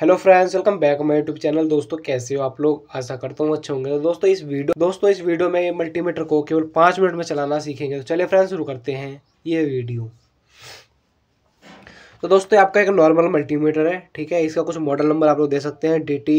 Hello friends welcome back my YouTube channel दोस्तों कैसे हो आप लोग आशा करता हूँ अच्छे होंगे तो दोस्तों इस वीडियो दोस्तों इस वीडियो में ये मल्टीमीटर को केवल पाँच मिनट में चलाना सीखेंगे तो चलिए फ्रेंड्स शुरू करते हैं ये वीडियो तो दोस्तों आपका एक नॉर्मल मल्टीमीटर है ठीक है इसका कुछ मॉडल नंबर आप लोग दे सकते हैं डी टी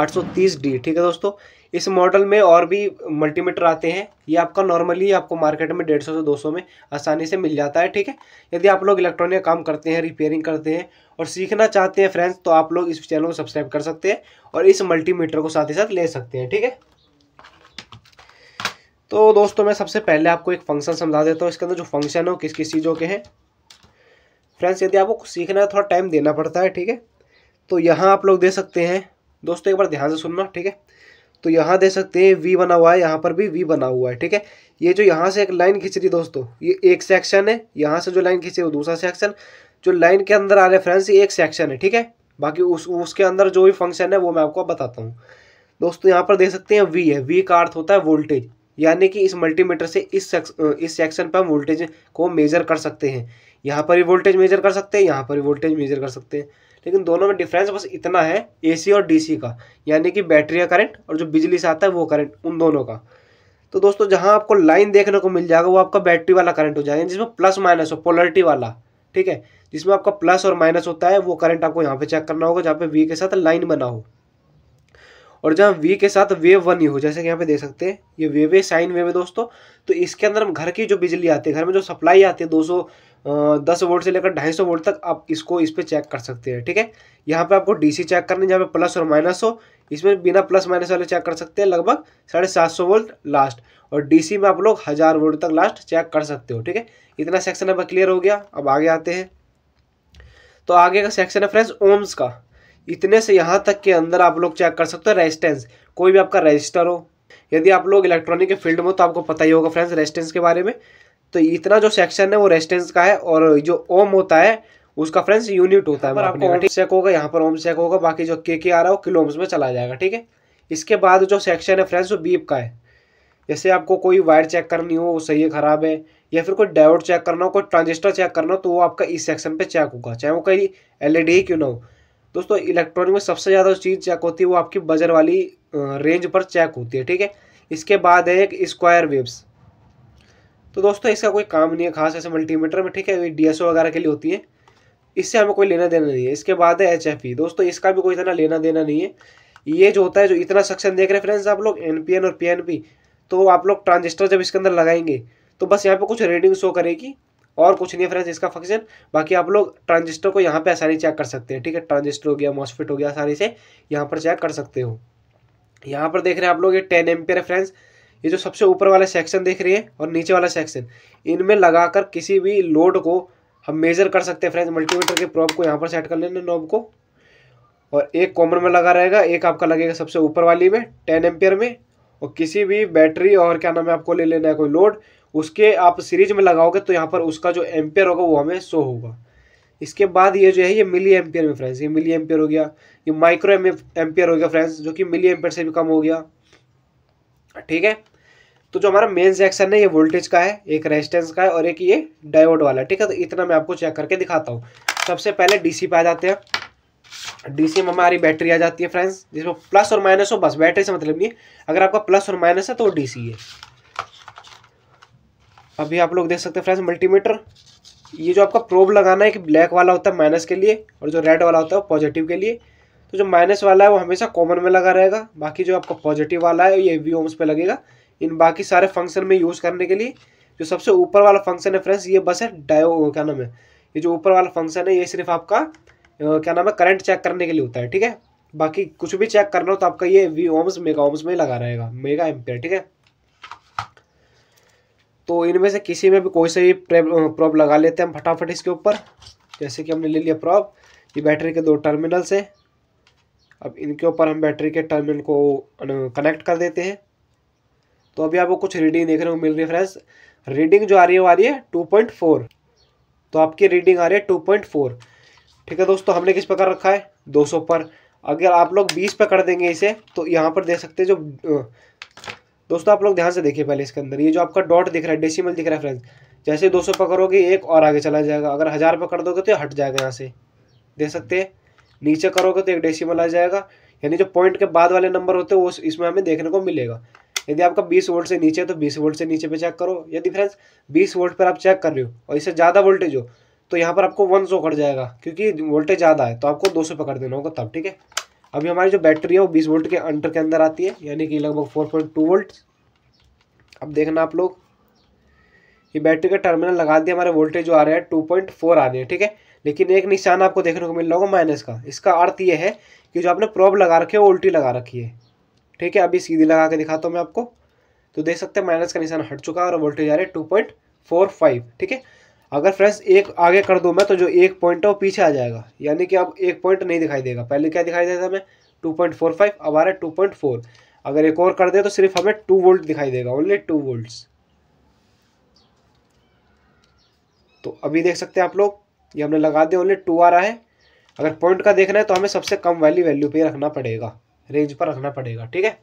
आठ सौ तीस डी ठीक है दोस्तों इस मॉडल में और भी मल्टीमीटर आते हैं ये आपका नॉर्मली आपको मार्केट में डेढ़ सौ से दो सौ में आसानी से मिल जाता है ठीक है यदि आप लोग इलेक्ट्रॉनिक काम करते हैं रिपेयरिंग करते हैं और सीखना चाहते हैं फ्रेंड्स तो आप लोग इस चैनल को सब्सक्राइब कर सकते हैं और इस मल्टीमीटर को साथ ही साथ ले सकते हैं ठीक है तो दोस्तों मैं सबसे पहले आपको एक फंक्शन समझा देता हूँ इसके अंदर जो फंक्शन हो किस किस चीज़ों के हैं फ्रेंड्स यदि आपको सीखना है थोड़ा टाइम देना पड़ता है ठीक है तो यहाँ आप लोग दे सकते हैं दोस्तों एक बार ध्यान से सुनना ठीक है तो यहाँ दे सकते हैं वी बना हुआ है यहाँ पर भी वी बना हुआ है ठीक है ये जो यहाँ से एक लाइन खींच रही है दोस्तों ये एक सेक्शन है यहाँ से जो लाइन खींच रही है वो दूसरा सेक्शन जो लाइन के अंदर आ रहा है फ्रेंड्स ये एक सेक्शन है ठीक है बाकी उस उसके अंदर जो भी फंक्शन है वो मैं आपको बताता हूँ दोस्तों यहाँ पर देख सकते हैं वी है वी का अर्थ होता है वोल्टेज यानी कि इस मल्टीमीटर से इस सेक्स, इस सेक्शन पर हम वोल्टेज को मेजर कर सकते हैं यहाँ पर भी वोल्टेज मेजर कर सकते हैं यहाँ पर भी वोल्टेज मेजर कर सकते हैं लेकिन दोनों में डिफरेंस बस इतना है एसी और डीसी का यानी कि बैटरी का करंट और जो बिजली से आता है वो करंट उन दोनों का तो दोस्तों जहाँ आपको लाइन देखने को मिल जाएगा वो आपका बैटरी वाला करंट हो जाएगा जिसमें प्लस माइनस हो पोलरिटी वाला ठीक है जिसमें आपका प्लस और माइनस होता है वो करंट आपको यहाँ पे चेक करना होगा जहाँ पे वी के साथ लाइन बना हो और जहाँ वी के साथ वेव वन ही हो जैसे कि यहाँ पे देख सकते हैं ये वेव है साइन वेव है दोस्तों तो इसके अंदर हम घर की जो बिजली आती है घर में जो सप्लाई आती है दो सौ दस वोल्ट से लेकर ढाई सौ वोल्ट तक आप इसको इस पर चेक कर सकते हैं ठीक है यहाँ पे आपको सी चेक करनी जहाँ पे प्लस और माइनस हो इसमें बिना प्लस माइनस वाले चेक कर सकते हैं लगभग साढ़े सात सौ वोल्ट लास्ट और डीसी में आप लोग हज़ार वोल्ट तक लास्ट चेक कर सकते हो ठीक है इतना सेक्शन अब क्लियर हो गया अब आगे आते हैं तो आगे का सेक्शन है फ्रेंड्स ओम्स का इतने से यहाँ तक के अंदर आप लोग चेक कर सकते हो रेजिस्टेंस कोई भी आपका रजिस्टर हो यदि आप लोग इलेक्ट्रॉनिक के फील्ड में हो तो आपको पता ही होगा फ्रेंड्स रेजिस्टेंस के बारे में तो इतना जो सेक्शन है वो रेजिस्टेंस का है और जो ओम होता है उसका फ्रेंड्स यूनिट होता है आपको ओम चेक होगा यहाँ पर ओम चेक होगा बाकी जो के के आ रहा है वो किलो ओम्स में चला जाएगा ठीक है इसके बाद जो सेक्शन है फ्रेंड्स वो बीप का है जैसे आपको कोई वायर चेक करनी हो सही है ख़राब है या फिर कोई डायोड चेक करना हो कोई ट्रांजिस्टर चेक करना हो तो वो आपका इस सेक्शन पे चेक होगा चाहे वो कहीं एलईडी e ही क्यों ना हो दोस्तों इलेक्ट्रॉनिक में सबसे ज़्यादा चीज़ चेक होती है वो आपकी बजर वाली रेंज पर चेक होती है ठीक है इसके बाद है एक स्क्वायर वेव्स तो दोस्तों इसका कोई काम नहीं है खास ऐसे मल्टीमीटर में ठीक है ये डी वगैरह के लिए होती है इससे हमें कोई लेना देना नहीं है इसके बाद है एच e। दोस्तों इसका भी कोई इतना लेना देना नहीं है ये जो होता है जो इतना सक्शन देख रहे हैं फ्रेंड्स आप लोग एन और पी तो आप लोग ट्रांजिस्टर जब इसके अंदर लगाएंगे तो बस यहाँ पर कुछ रेडिंग शो करेगी और कुछ नहीं है फ्रेंड्स इसका फंक्शन बाकी आप लोग ट्रांजिस्टर को यहाँ पे आसानी चेक कर सकते हैं ठीक है ट्रांजिस्टर हो गया मॉसफिट हो गया आसानी से यहाँ पर चेक कर सकते हो यहाँ पर देख रहे हैं आप लोग ये टेन एमपियर है फ्रेंड्स ये जो सबसे ऊपर वाला सेक्शन देख रहे हैं और नीचे वाला सेक्शन इनमें लगाकर किसी भी लोड को हम मेजर कर सकते हैं फ्रेंड्स मल्टीमीटर के प्रॉब को यहाँ पर सेट कर लेना नॉब को और एक कॉमन में लगा रहेगा एक आपका लगेगा सबसे ऊपर वाली में टेन एम्पियर में और किसी भी बैटरी और क्या नाम है आपको ले लेना है कोई लोड उसके आप सीरीज में लगाओगे तो यहाँ पर उसका जो एम्पेयर होगा वो हमें शो होगा इसके बाद ये जो है ये मिली एम्पियर में फ्रेंड्स ये मिली एम्पेयर हो गया ये माइक्रो एम्पियर हो गया फ्रेंड्स जो कि मिली एम्पेयर से भी कम हो गया ठीक है तो जो हमारा मेन सेक्शन है ये वोल्टेज का है एक रेजिस्टेंस का है और एक ये डायोड वाला है ठीक है तो इतना मैं आपको चेक करके दिखाता हूँ सबसे पहले डीसी पे आ जाते हैं डीसी में हमारी बैटरी आ जाती है फ्रेंड्स जिसमें प्लस और माइनस हो बस बैटरी से मतलब नहीं अगर आपका प्लस और माइनस है तो वो डीसी है अभी आप लोग देख सकते हैं फ्रेंड्स मल्टीमीटर ये जो आपका प्रोब लगाना है कि ब्लैक वाला होता है माइनस के लिए और जो रेड वाला होता है पॉजिटिव के लिए तो जो माइनस वाला है वो हमेशा कॉमन में लगा रहेगा बाकी जो आपका पॉजिटिव वाला है ये वी ओम्स पर लगेगा इन बाकी सारे फंक्शन में यूज़ करने के लिए जो सबसे ऊपर वाला फंक्शन है फ्रेंड्स ये बस है डायो क्या नाम है ये जो ऊपर वाला फंक्शन है ये सिर्फ आपका क्या नाम है करंट चेक करने के लिए होता है ठीक है बाकी कुछ भी चेक करना हो तो आपका ये वी ओम्स मेगा ओम्स में लगा रहेगा मेगा एम्पेयर ठीक है तो इनमें से किसी में भी कोई से भी प्रॉब लगा लेते हैं हम फटाफट इसके ऊपर जैसे कि हमने ले लिया प्रॉब ये बैटरी के दो टर्मिनल्स हैं अब इनके ऊपर हम बैटरी के टर्मिनल को कनेक्ट कर देते हैं तो अभी आपको कुछ रीडिंग देखने को मिल रही है फ्रेंड्स रीडिंग जो आ रही है वो आ रही है टू पॉइंट फोर तो आपकी रीडिंग आ रही है टू पॉइंट फोर ठीक है दोस्तों हमने किस प्रकार कर रखा है दो सौ पर अगर आप लोग बीस पर कर देंगे इसे तो यहाँ पर देख सकते हैं जो दोस्तों आप लोग ध्यान से देखिए पहले इसके अंदर ये जो आपका डॉट दिख रहा है डेसिमल दिख रहा है फ्रेंड्स जैसे 200 पकड़ोगे एक और आगे चला जाएगा अगर हज़ार पकड़ दोगे तो हट जाएगा यहाँ से देख सकते हैं नीचे करोगे तो एक डेसिमल आ जाएगा यानी जो पॉइंट के बाद वाले नंबर होते हैं वो इसमें हमें देखने को मिलेगा यदि आपका 20 वोल्ट से नीचे है तो 20 वोल्ट से नीचे पे चेक करो यदि फ्रेंड्स 20 वोल्ट पर आप चेक कर रहे हो और इससे ज़्यादा वोल्टेज हो तो यहाँ पर आपको वन सौ कट जाएगा क्योंकि वोल्टेज ज़्यादा है तो आपको दो सौ पकड़ देना होगा तब ठीक है अभी हमारी जो बैटरी है वो बीस वोल्ट के अंडर के अंदर आती है यानी कि लगभग फोर पॉइंट टू वोल्ट अब देखना आप लोग ये बैटरी का टर्मिनल लगा दिया हमारे वोल्टेज जो आ रहा है टू पॉइंट फोर आ रही है ठीक है लेकिन एक निशान आपको देखने को मिल रहा होगा माइनस का इसका अर्थ ये है कि जो आपने प्रॉब लगा रखी है वो उल्टी लगा रखी है ठीक है अभी सीधी लगा के दिखाता हूँ मैं आपको तो देख सकते हैं माइनस का निशान हट चुका है और वोल्टेज आ रहा है टू पॉइंट फोर फाइव ठीक है अगर फ्रेंड्स एक आगे कर दूँ मैं तो जो एक पॉइंट है वो पीछे आ जाएगा यानी कि अब एक पॉइंट नहीं दिखाई देगा पहले क्या दिखाई देता हमें टू पॉइंट फोर फाइव अब आ रहा है टू पॉइंट फोर अगर एक और कर दे तो सिर्फ हमें टू वोल्ट दिखाई देगा ओनली टू वोल्ट्स तो अभी देख सकते हैं आप लोग ये हमने लगा दिया ओनली टू आ रहा है अगर पॉइंट का देखना है तो हमें सबसे कम वाली वैल्यू पर रखना पड़ेगा रेंज पर रखना पड़ेगा ठीक है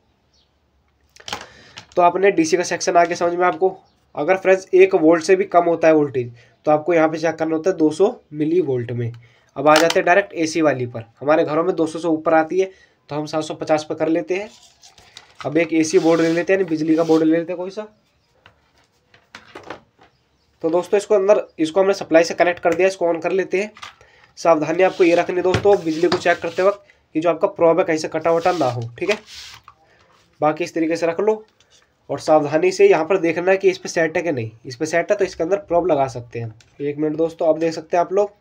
तो आपने डीसी का सेक्शन आगे समझ में आपको अगर फ्रेंड्स एक वोल्ट से भी कम होता है वोल्टेज तो आपको यहाँ पे चेक करना होता है 200 मिली वोल्ट में अब आ जाते हैं डायरेक्ट एसी वाली पर हमारे घरों में 200 से ऊपर आती है तो हम 750 पर कर लेते हैं अब एक एसी बोर्ड ले लेते हैं बिजली का बोर्ड ले लेते हैं कोई सा तो दोस्तों इसको अंदर इसको हमने सप्लाई से कनेक्ट कर दिया इसको ऑन कर लेते हैं सावधानी आपको ये रखनी दोस्तों बिजली को चेक करते वक्त कि जो आपका प्रॉब है कहीं से कटा वटा ना हो ठीक है बाकी इस तरीके से रख लो और सावधानी से यहाँ पर देखना है कि इस पर सेट है कि नहीं इस पर सेट है तो इसके अंदर प्रॉब लगा सकते हैं एक मिनट दोस्तों आप देख सकते हैं आप लोग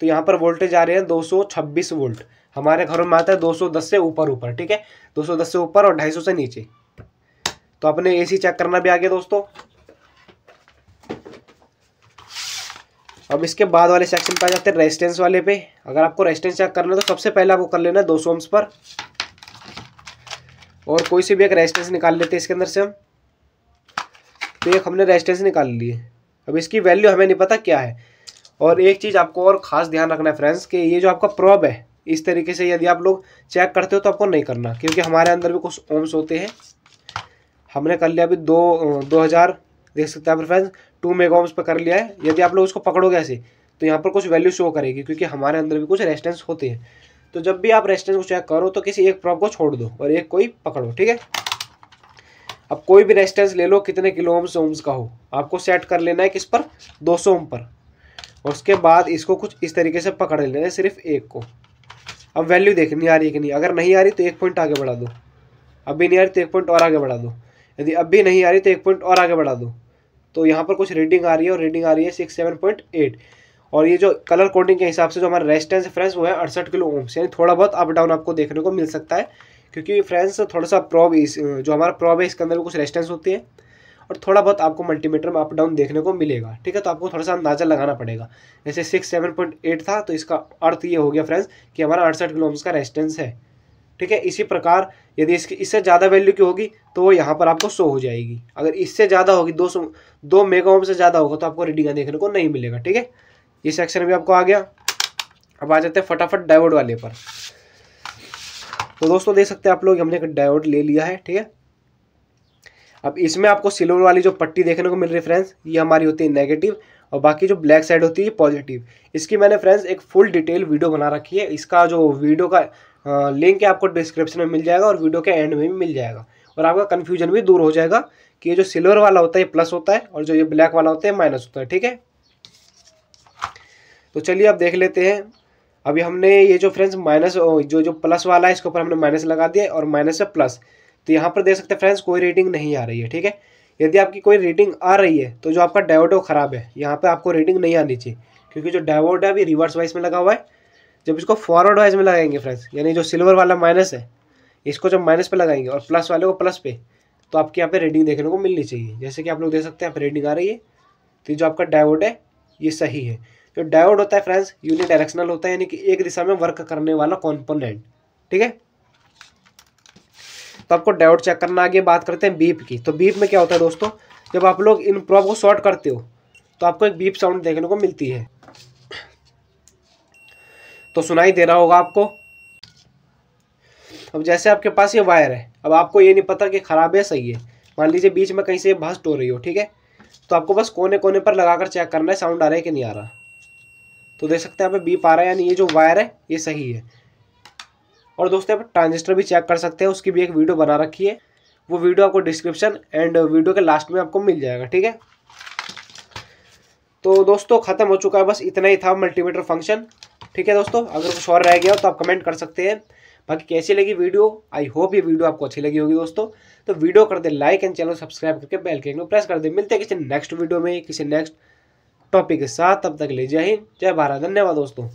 तो यहाँ पर वोल्टेज आ रहे हैं 226 वोल्ट हमारे घरों में आता है 210 से ऊपर ऊपर ठीक है 210 से ऊपर और 250 से नीचे तो अपने एसी चेक करना भी आ गया दोस्तों अब इसके बाद वाले सेक्शन पर आ जाते हैं रेजिस्टेंस वाले पे अगर आपको रेजिस्टेंस चेक करना है तो सबसे पहले आपको कर लेना है दो सोम्स पर और कोई से भी एक रेजिस्टेंस निकाल लेते हैं इसके अंदर से हम तो एक हमने रेजिस्टेंस निकाल ली है अब इसकी वैल्यू हमें नहीं पता क्या है और एक चीज़ आपको और ख़ास ध्यान रखना है फ्रेंड्स कि ये जो आपका प्रॉब है इस तरीके से यदि आप लोग चेक करते हो तो आपको नहीं करना क्योंकि हमारे अंदर भी कुछ ओम्स होते हैं हमने कर लिया अभी दो दो हज़ार देख सकते हैं आप फ्रेंड्स टू मेगा ओम्स पर कर लिया है यदि आप लोग उसको पकड़ोगे ऐसे तो यहाँ पर कुछ वैल्यू शो करेगी क्योंकि हमारे अंदर भी कुछ रेजिस्टेंस होते हैं तो जब भी आप रेस्टेंस को चेक करो तो किसी एक प्रॉप को छोड़ दो और एक कोई पकड़ो ठीक है अब कोई भी रेस्टेंस ले लो कितने किलो ओम्स ओम्स का हो आपको सेट कर लेना है किस पर 200 ओम पर और उसके बाद इसको कुछ इस तरीके से पकड़ लेना है सिर्फ एक को अब वैल्यू देखनी आ रही है कि नहीं अगर नहीं आ रही तो एक पॉइंट आगे बढ़ा दो अभी नहीं आ रही तो एक पॉइंट और आगे बढ़ा दो यदि अब भी नहीं आ रही तो एक पॉइंट और आगे बढ़ा दो तो यहाँ पर कुछ रीडिंग आ रही है और रीडिंग आ रही है सिक्स सेवन पॉइंट एट और ये जो कलर कोडिंग के हिसाब से जो हमारा रेजिस्टेंस है फ्रेंड्स वो है अड़सठ किलो ओम्स यानी थोड़ा बहुत अप डाउन आपको देखने को मिल सकता है क्योंकि फ्रेंड्स थोड़ा सा प्रॉब इस जो हमारा प्रॉब है इसके अंदर कुछ रेजिस्टेंस होती है और थोड़ा बहुत आपको मल्टीमीटर में अप डाउन देखने को मिलेगा ठीक है तो आपको थोड़ा सा अंदाजा लगाना पड़ेगा जैसे सिक्स सेवन पॉइंट एट था तो इसका अर्थ ये हो गया फ्रेंड्स कि हमारा अड़सठ किलो ओम्स का रेजिस्टेंस है ठीक है इसी प्रकार यदि इसकी इससे ज़्यादा वैल्यू की होगी तो वो यहाँ पर आपको शो हो जाएगी अगर इससे ज़्यादा होगी दो सौ दो मेगा ओम से ज़्यादा होगा तो आपको रीडिंग देखने को नहीं मिलेगा ठीक है ये सेक्शन भी आपको आ गया अब आ जाते हैं फटाफट डायोड वाले पर तो दोस्तों देख सकते हैं आप लोग हमने एक डायोड ले लिया है ठीक है अब इसमें आपको सिल्वर वाली जो पट्टी देखने को मिल रही है फ्रेंड्स ये हमारी होती है नेगेटिव और बाकी जो ब्लैक साइड होती है पॉजिटिव इसकी मैंने फ्रेंड्स एक फुल डिटेल वीडियो बना रखी है इसका जो वीडियो का लिंक है आपको डिस्क्रिप्शन में मिल जाएगा और वीडियो के एंड में भी मिल जाएगा और आपका कन्फ्यूजन भी दूर हो जाएगा कि ये जो सिल्वर वाला होता है ये प्लस होता है और जो ये ब्लैक वाला होता है माइनस होता है ठीक है तो चलिए अब देख लेते हैं अभी हमने ये जो फ्रेंड्स माइनस जो जो प्लस वाला है इसके ऊपर हमने माइनस लगा दिया और माइनस से प्लस तो यहाँ पर देख सकते हैं फ्रेंड्स कोई रीडिंग नहीं आ रही है ठीक है यदि आपकी कोई रीडिंग आ रही है तो जो आपका डायवर्ड है वो ख़राब है यहाँ पर आपको रीडिंग नहीं आनी चाहिए क्योंकि जो डायोड है अभी रिवर्स वाइज में लगा हुआ है जब इसको फॉरवर्ड वाइज में लगाएंगे फ्रेंड्स यानी जो सिल्वर वाला माइनस है इसको जब माइनस पर लगाएंगे और प्लस वाले को प्लस पे तो आपके यहाँ पे रेडिंग देखने को मिलनी चाहिए जैसे कि आप लोग देख सकते हैं यहाँ पर रेडिंग आ रही है तो जो आपका डायवर्ड है ये सही है जो डायोड होता है फ्रेंड्स यूनिडायरेक्शनल होता है यानी कि एक दिशा में वर्क करने वाला कॉम्पोनेंट ठीक है तो आपको डायोड चेक करना आगे बात करते हैं बीप की तो बीप में क्या होता है दोस्तों जब आप लोग इन प्रॉब को शॉर्ट करते हो तो आपको एक बीप साउंड देखने को मिलती है तो सुनाई दे रहा होगा आपको अब जैसे आपके पास ये वायर है अब आपको ये नहीं पता कि ख़राब है सही है मान लीजिए बीच में कहीं से भस्ट हो रही हो ठीक है तो आपको बस कोने कोने पर लगाकर चेक करना है साउंड आ रहा है कि नहीं आ रहा तो देख सकते हैं आप बीप आ रहा है यानी ये जो वायर है ये सही है और दोस्तों आप ट्रांजिस्टर भी चेक कर सकते हैं उसकी भी एक वीडियो बना रखी है वो वीडियो आपको डिस्क्रिप्शन एंड वीडियो के लास्ट में आपको मिल जाएगा ठीक है तो दोस्तों ख़त्म हो चुका है बस इतना ही था मल्टीमीटर फंक्शन ठीक है दोस्तों अगर कुछ और रह गया हो तो आप कमेंट कर सकते हैं बाकी कैसी लगी वीडियो आई होप ये वीडियो आपको अच्छी लगी होगी दोस्तों तो वीडियो कर दे लाइक एंड चैनल सब्सक्राइब करके बेल के प्रेस कर दे मिलते हैं किसी नेक्स्ट वीडियो में किसी नेक्स्ट टॉपिक के साथ तब तक ले जय हिंद जय भारत धन्यवाद दोस्तों